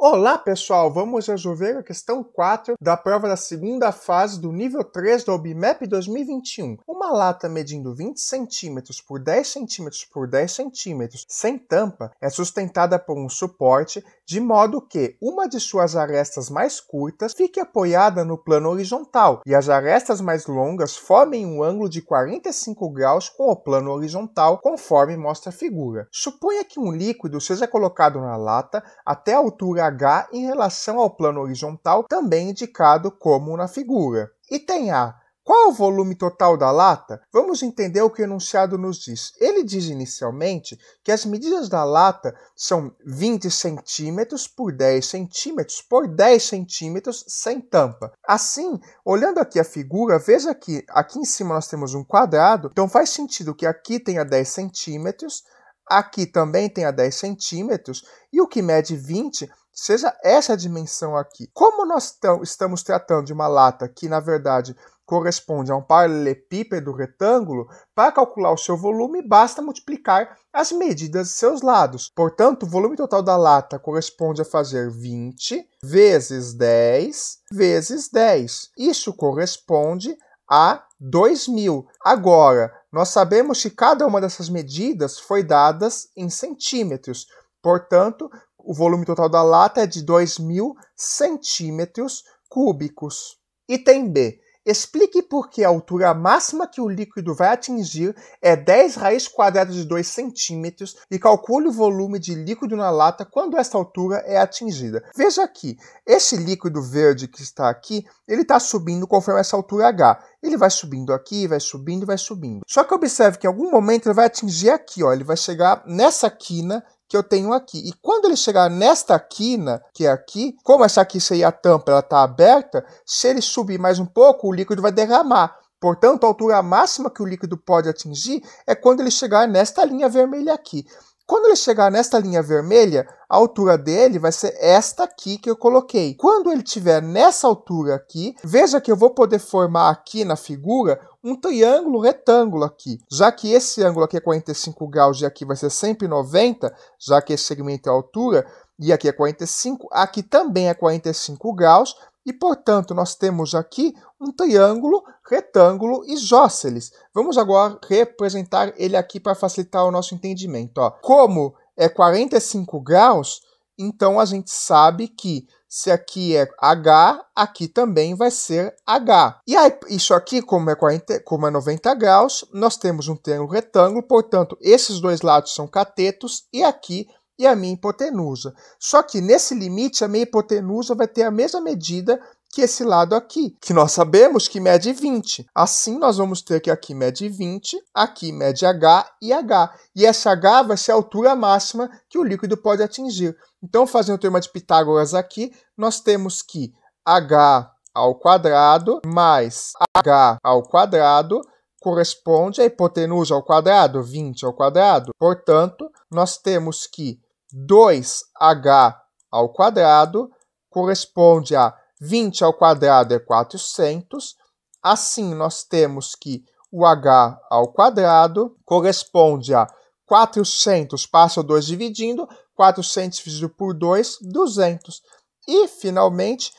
Olá pessoal, vamos resolver a questão 4 da prova da segunda fase do nível 3 do OBMEP 2021. Uma lata medindo 20 cm por 10 cm por 10 cm sem tampa é sustentada por um suporte de modo que uma de suas arestas mais curtas fique apoiada no plano horizontal e as arestas mais longas formem um ângulo de 45 graus com o plano horizontal, conforme mostra a figura. Suponha que um líquido seja colocado na lata até a altura H em relação ao plano horizontal, também indicado como na figura. Item A. Qual o volume total da lata? Vamos entender o que o enunciado nos diz. Ele diz inicialmente que as medidas da lata são 20 centímetros por 10 centímetros por 10 centímetros sem tampa. Assim, olhando aqui a figura, veja que aqui em cima nós temos um quadrado, então faz sentido que aqui tenha 10 centímetros, Aqui também tem a 10 centímetros e o que mede 20 seja essa dimensão aqui. Como nós estamos tratando de uma lata que, na verdade, corresponde a um paralelepípedo retângulo, para calcular o seu volume, basta multiplicar as medidas de seus lados. Portanto, o volume total da lata corresponde a fazer 20 vezes 10 vezes 10. Isso corresponde a 2.000. Agora, nós sabemos que cada uma dessas medidas foi dadas em centímetros, portanto, o volume total da lata é de 2.000 centímetros cúbicos. Item B. Explique por que a altura máxima que o líquido vai atingir é 10 raiz quadrada de 2 centímetros e calcule o volume de líquido na lata quando essa altura é atingida. Veja aqui, esse líquido verde que está aqui, ele está subindo conforme essa altura H. Ele vai subindo aqui, vai subindo, vai subindo. Só que observe que em algum momento ele vai atingir aqui, ó, ele vai chegar nessa quina que eu tenho aqui. E quando ele chegar nesta quina, que é aqui, como essa aqui seria a tampa, ela está aberta, se ele subir mais um pouco, o líquido vai derramar. Portanto, a altura máxima que o líquido pode atingir é quando ele chegar nesta linha vermelha aqui. Quando ele chegar nesta linha vermelha, a altura dele vai ser esta aqui que eu coloquei. Quando ele tiver nessa altura aqui, veja que eu vou poder formar aqui na figura um triângulo retângulo aqui. Já que esse ângulo aqui é 45 graus e aqui vai ser sempre 90, já que esse segmento é a altura, e aqui é 45, aqui também é 45 graus, e, portanto, nós temos aqui um triângulo, retângulo e jósceles. Vamos agora representar ele aqui para facilitar o nosso entendimento. Ó. Como é 45 graus, então a gente sabe que se aqui é H, aqui também vai ser H. E aí, isso aqui, como é, 40, como é 90 graus, nós temos um triângulo retângulo, portanto, esses dois lados são catetos e aqui e a minha hipotenusa. Só que nesse limite, a minha hipotenusa vai ter a mesma medida que esse lado aqui, que nós sabemos que mede 20. Assim, nós vamos ter que aqui mede 20, aqui mede H e H. E essa H vai ser a altura máxima que o líquido pode atingir. Então, fazendo o teorema de Pitágoras aqui, nós temos que H ao quadrado mais H ao quadrado corresponde à hipotenusa ao quadrado, 20 ao quadrado. Portanto, nós temos que 2h ao quadrado corresponde a 20 ao quadrado é 400. Assim, nós temos que o h ao quadrado corresponde a 400, passa o 2 dividindo, 400 dividido por 2, 200. E, finalmente,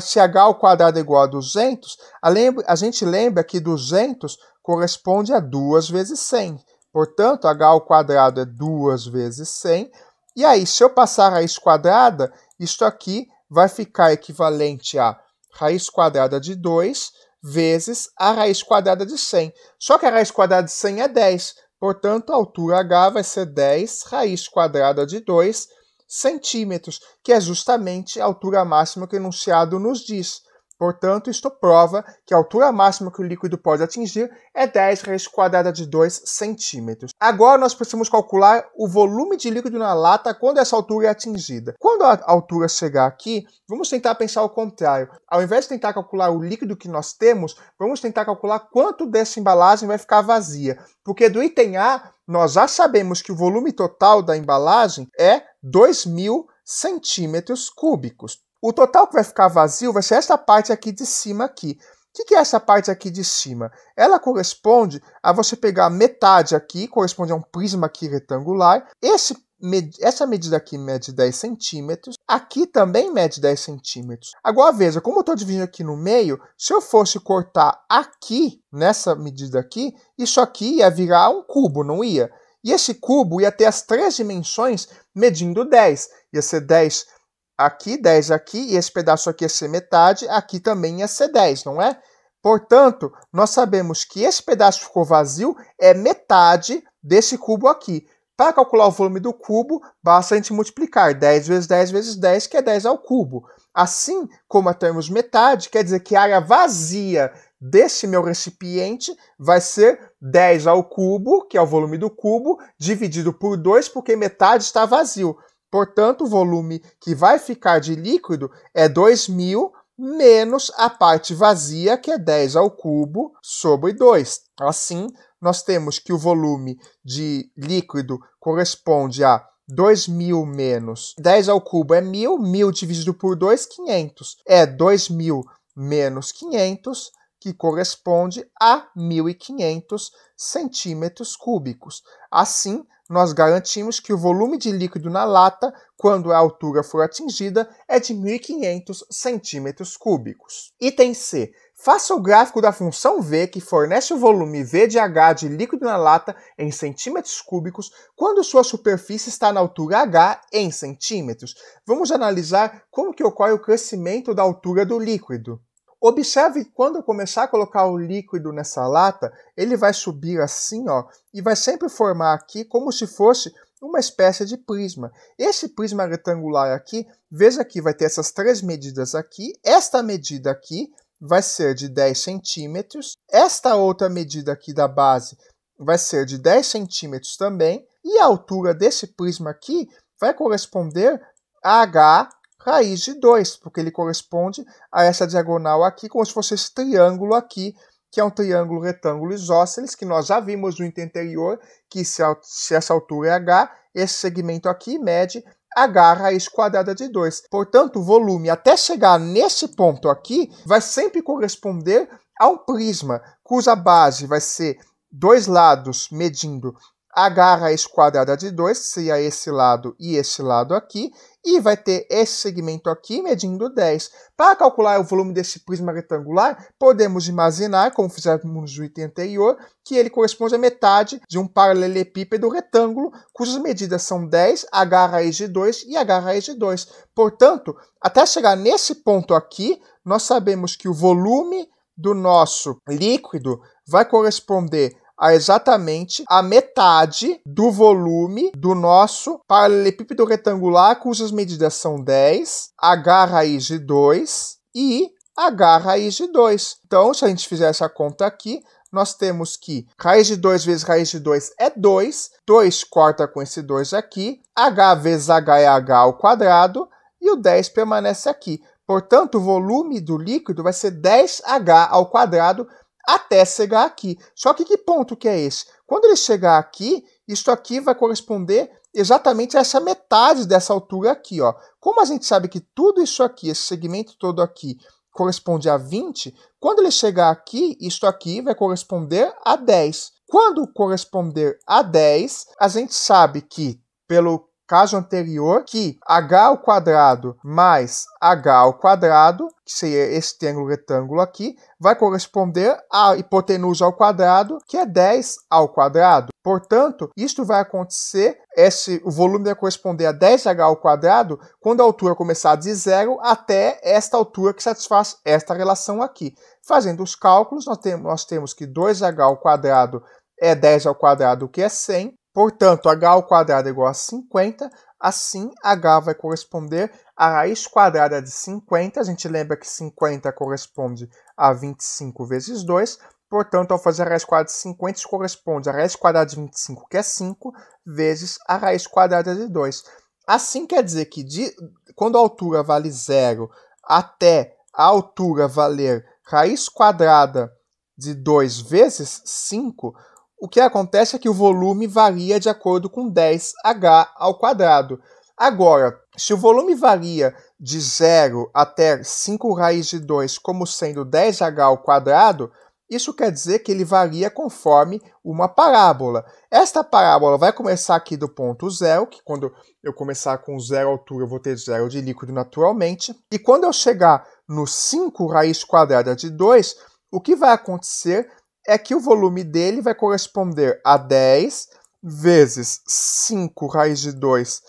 se h ao quadrado é igual a 200, a, lembra, a gente lembra que 200 corresponde a 2 vezes 100. Portanto, h ao quadrado é 2 vezes 100, e aí, se eu passar a raiz quadrada, isto aqui vai ficar equivalente a raiz quadrada de 2 vezes a raiz quadrada de 100. Só que a raiz quadrada de 100 é 10, portanto, a altura h vai ser 10 raiz quadrada de 2 centímetros, que é justamente a altura máxima que o enunciado nos diz. Portanto, isto prova que a altura máxima que o líquido pode atingir é 10 raiz quadrada de 2 centímetros. Agora nós precisamos calcular o volume de líquido na lata quando essa altura é atingida. Quando a altura chegar aqui, vamos tentar pensar o contrário. Ao invés de tentar calcular o líquido que nós temos, vamos tentar calcular quanto dessa embalagem vai ficar vazia. Porque do item A, nós já sabemos que o volume total da embalagem é 2.000 centímetros cúbicos. O total que vai ficar vazio vai ser esta parte aqui de cima aqui. O que, que é essa parte aqui de cima? Ela corresponde a você pegar metade aqui, corresponde a um prisma aqui retangular. Esse, med, essa medida aqui mede 10 centímetros. Aqui também mede 10 centímetros. Agora veja, como eu estou dividindo aqui no meio, se eu fosse cortar aqui, nessa medida aqui, isso aqui ia virar um cubo, não ia? E esse cubo ia ter as três dimensões medindo 10. Ia ser 10 aqui 10 aqui, e esse pedaço aqui ia ser metade, aqui também ia ser 10, não é? Portanto, nós sabemos que esse pedaço ficou vazio é metade desse cubo aqui. Para calcular o volume do cubo, basta a gente multiplicar 10 vezes 10 vezes 10, que é 10 ao cubo. Assim como temos metade, quer dizer que a área vazia desse meu recipiente vai ser 10 ao cubo, que é o volume do cubo, dividido por 2, porque metade está vazio. Portanto, o volume que vai ficar de líquido é 2.000 menos a parte vazia, que é 10 ao cubo, sobre 2. Assim, nós temos que o volume de líquido corresponde a 2.000 menos 10 ao cubo é 1.000, 1.000 dividido por 2, 500. É 2.000 menos 500, que corresponde a 1.500 centímetros cúbicos. Assim, nós garantimos que o volume de líquido na lata, quando a altura for atingida, é de 1.500 centímetros cúbicos. Item C. Faça o gráfico da função V que fornece o volume V de H de líquido na lata em centímetros cúbicos quando sua superfície está na altura H em centímetros. Vamos analisar como que ocorre o crescimento da altura do líquido. Observe quando eu começar a colocar o líquido nessa lata, ele vai subir assim, ó, e vai sempre formar aqui como se fosse uma espécie de prisma. Esse prisma retangular aqui, veja que vai ter essas três medidas aqui, esta medida aqui vai ser de 10 centímetros, esta outra medida aqui da base vai ser de 10 centímetros também, e a altura desse prisma aqui vai corresponder a H raiz de 2, porque ele corresponde a essa diagonal aqui, como se fosse esse triângulo aqui, que é um triângulo retângulo isósceles, que nós já vimos no item anterior, que se, se essa altura é h, esse segmento aqui mede h raiz quadrada de 2. Portanto, o volume até chegar nesse ponto aqui vai sempre corresponder a um prisma, cuja base vai ser dois lados medindo agarra raiz quadrada de 2, seria esse lado e esse lado aqui, e vai ter esse segmento aqui medindo 10. Para calcular o volume desse prisma retangular, podemos imaginar, como fizemos no item anterior, que ele corresponde à metade de um paralelepípedo retângulo, cujas medidas são 10, h raiz de 2 e h raiz de 2. Portanto, até chegar nesse ponto aqui, nós sabemos que o volume do nosso líquido vai corresponder a exatamente a metade do volume do nosso paralelepípedo retangular, cujas medidas são 10, h raiz de 2 e h raiz de 2. Então, se a gente fizer essa conta aqui, nós temos que raiz de 2 vezes raiz de 2 é 2, 2 corta com esse 2 aqui, h vezes h é h ao quadrado, e o 10 permanece aqui. Portanto, o volume do líquido vai ser 10h ao quadrado, até chegar aqui. Só que que ponto que é esse? Quando ele chegar aqui, isso aqui vai corresponder exatamente a essa metade dessa altura aqui. Ó. Como a gente sabe que tudo isso aqui, esse segmento todo aqui, corresponde a 20, quando ele chegar aqui, isso aqui vai corresponder a 10. Quando corresponder a 10, a gente sabe que, pelo caso anterior, que h ao quadrado mais h ao quadrado, que seria esse triângulo retângulo aqui, vai corresponder à hipotenusa ao quadrado, que é 10 ao quadrado. Portanto, isto vai acontecer, esse, o volume vai corresponder a 10h ao quadrado, quando a altura começar de zero até esta altura que satisfaz esta relação aqui. Fazendo os cálculos, nós, tem, nós temos que 2h ao quadrado é 10 ao quadrado, que é 100, Portanto, h ao quadrado é igual a 50, assim h vai corresponder à raiz quadrada de 50. A gente lembra que 50 corresponde a 25 vezes 2, portanto, ao fazer a raiz quadrada de 50, isso corresponde a raiz quadrada de 25, que é 5, vezes a raiz quadrada de 2. Assim quer dizer que de, quando a altura vale zero até a altura valer raiz quadrada de 2 vezes 5, o que acontece é que o volume varia de acordo com 10h ao quadrado. Agora, se o volume varia de 0 até 5 raiz de 2 como sendo 10h ao quadrado, isso quer dizer que ele varia conforme uma parábola. Esta parábola vai começar aqui do ponto zero, que quando eu começar com zero altura eu vou ter zero de líquido naturalmente. E quando eu chegar no 5 raiz quadrada de 2, o que vai acontecer é que o volume dele vai corresponder a 10 vezes 5 raiz de 2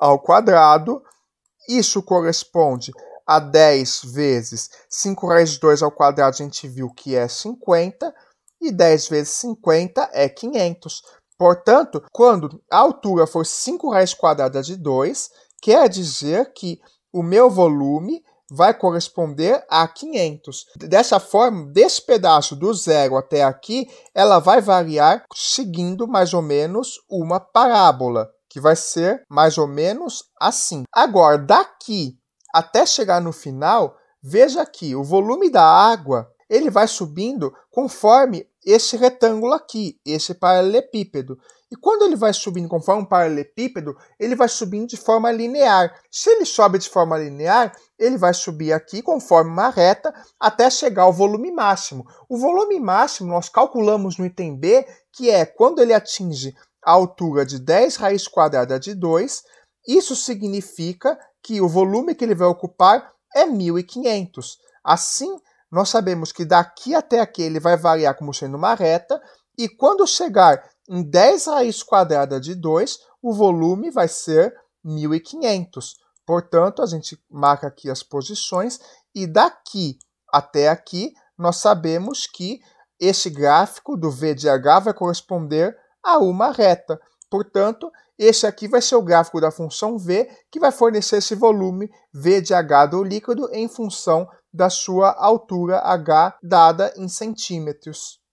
ao quadrado. Isso corresponde a 10 vezes 5 raiz de 2 ao quadrado, a gente viu que é 50, e 10 vezes 50 é 500. Portanto, quando a altura for 5 raiz quadrada de 2, quer dizer que o meu volume vai corresponder a 500. Dessa forma, desse pedaço do zero até aqui, ela vai variar seguindo mais ou menos uma parábola, que vai ser mais ou menos assim. Agora, daqui até chegar no final, veja aqui, o volume da água ele vai subindo conforme esse retângulo aqui, esse paralelepípedo. E quando ele vai subindo conforme um paralelepípedo, ele vai subindo de forma linear. Se ele sobe de forma linear, ele vai subir aqui conforme uma reta até chegar ao volume máximo. O volume máximo nós calculamos no item B, que é quando ele atinge a altura de 10 raiz quadrada de 2, isso significa que o volume que ele vai ocupar é 1500. Assim, nós sabemos que daqui até aqui ele vai variar como sendo uma reta, e quando chegar em 10 raiz quadrada de 2, o volume vai ser 1500. Portanto, a gente marca aqui as posições e daqui até aqui nós sabemos que este gráfico do V de H vai corresponder a uma reta. Portanto, esse aqui vai ser o gráfico da função V, que vai fornecer esse volume V de H do líquido em função da sua altura H dada em centímetros.